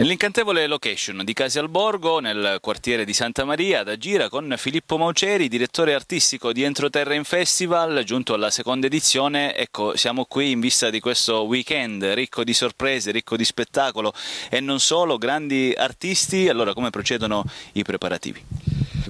Nell'incantevole location di Casi al Borgo, nel quartiere di Santa Maria, da gira con Filippo Mauceri, direttore artistico di Entroterra in Festival, giunto alla seconda edizione. Ecco, siamo qui in vista di questo weekend ricco di sorprese, ricco di spettacolo e non solo, grandi artisti. Allora, come procedono i preparativi?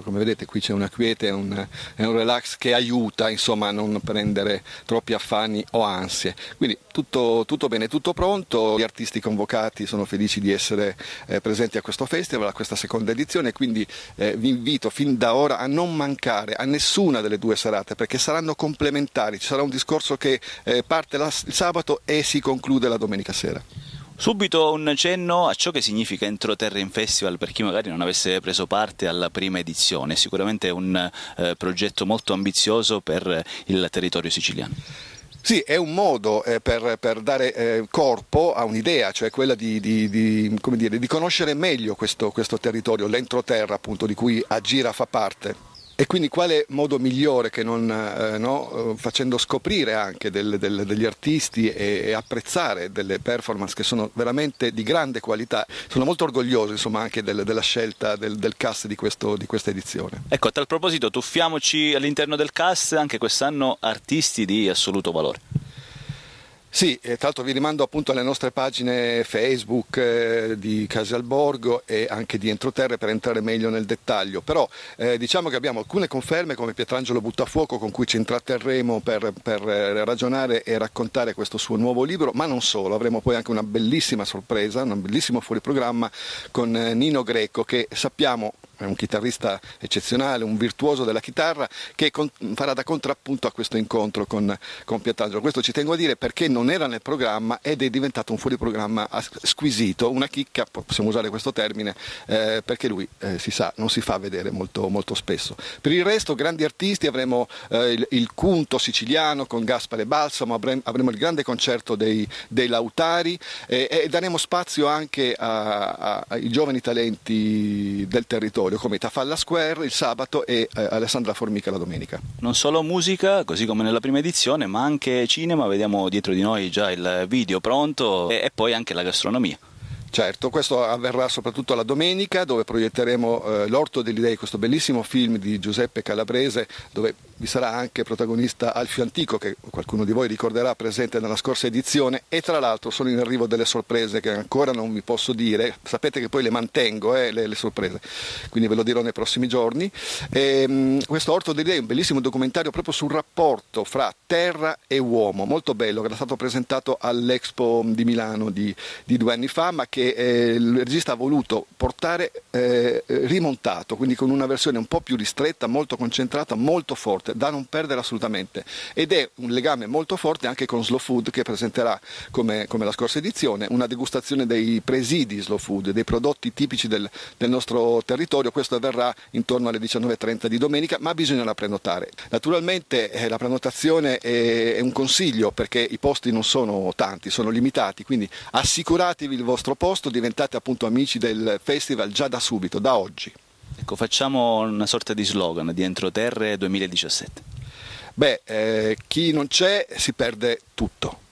come vedete qui c'è una quiete, è un, è un, relax che aiuta insomma, a non prendere troppi affanni o ansie. Quindi tutto, tutto bene, tutto pronto, gli artisti convocati sono felici di essere eh, presenti a questo festival, a questa seconda edizione, quindi eh, vi invito fin da ora a non mancare a nessuna delle due serate perché saranno complementari, ci sarà un discorso che eh, parte la, il sabato e si conclude la domenica sera. Subito un cenno a ciò che significa Entroterra in Festival per chi magari non avesse preso parte alla prima edizione, sicuramente è un eh, progetto molto ambizioso per eh, il territorio siciliano. Sì, è un modo eh, per, per, dare eh, corpo a un'idea, cioè quella di, di, di, dire, di conoscere meglio questo, questo territorio, l'entroterra appunto di cui Agira fa parte. E quindi quale modo migliore che non eh, no, eh, facendo scoprire anche del, del, degli artisti e, e, apprezzare delle performance che sono veramente di grande qualità. Sono molto orgoglioso insomma, anche del, della scelta del, cast di, questo, di, questa edizione. Ecco, a tal proposito, tuffiamoci all'interno del cast anche quest'anno artisti di assoluto valore. Sì, tra l'altro vi rimando appunto alle nostre pagine Facebook eh, di Casalborgo e anche di Entroterre per entrare meglio nel dettaglio, però eh, diciamo che abbiamo alcune conferme come Pietrangelo Buttafuoco con cui ci intratterremo per, per eh, ragionare e raccontare questo suo nuovo libro, ma non solo, avremo poi anche una bellissima sorpresa, un bellissimo fuori programma con eh, Nino Greco che sappiamo è un chitarrista eccezionale, un virtuoso della chitarra che con, farà da contrappunto a questo incontro con, con Pietangelo. Questo ci tengo a dire perché non era nel programma ed è diventato un fuori programma squisito, una chicca, possiamo usare questo termine, eh, perché lui eh, si sa, non si fa vedere molto, molto, spesso. Per il resto grandi artisti, avremo eh, il, il, Cunto siciliano con Gaspare Balsamo, avremo il grande concerto dei, dei Lautari eh, e daremo spazio anche ai giovani talenti del territorio Gregorio, come Tafalla Square il sabato e eh, Alessandra Formica la domenica. Non solo musica, così come nella prima edizione, ma anche cinema, vediamo dietro di noi già il video pronto e, e poi anche la gastronomia. Certo, questo avverrà soprattutto la domenica dove proietteremo eh, L'Orto degli Dei, questo bellissimo film di Giuseppe Calabrese dove vi sarà anche protagonista Alfio Antico che qualcuno di voi ricorderà presente nella scorsa edizione e tra l'altro sono in arrivo delle sorprese che ancora non vi posso dire, sapete che poi le mantengo eh, le, le, sorprese, quindi ve lo dirò nei prossimi giorni. E, ehm, questo Orto dell'idea è un bellissimo documentario proprio sul rapporto fra terra e uomo, molto bello, che era stato presentato all'Expo di Milano di, di due anni fa ma che eh, il regista ha voluto portare eh, rimontato, quindi con una versione un po' più ristretta, molto concentrata, molto forte da non perdere assolutamente ed è un legame molto forte anche con Slow Food che presenterà come, come la scorsa edizione una degustazione dei presidi Slow Food, dei prodotti tipici del, del nostro territorio, questo avverrà intorno alle 19.30 di domenica ma bisognerà prenotare. Naturalmente eh, la prenotazione è, è un consiglio perché i posti non sono tanti, sono limitati, quindi assicuratevi il vostro posto, diventate appunto amici del festival già da subito, da oggi. Ecco, facciamo una sorta di slogan di Entroterre 2017. Beh, eh, chi non c'è si perde tutto.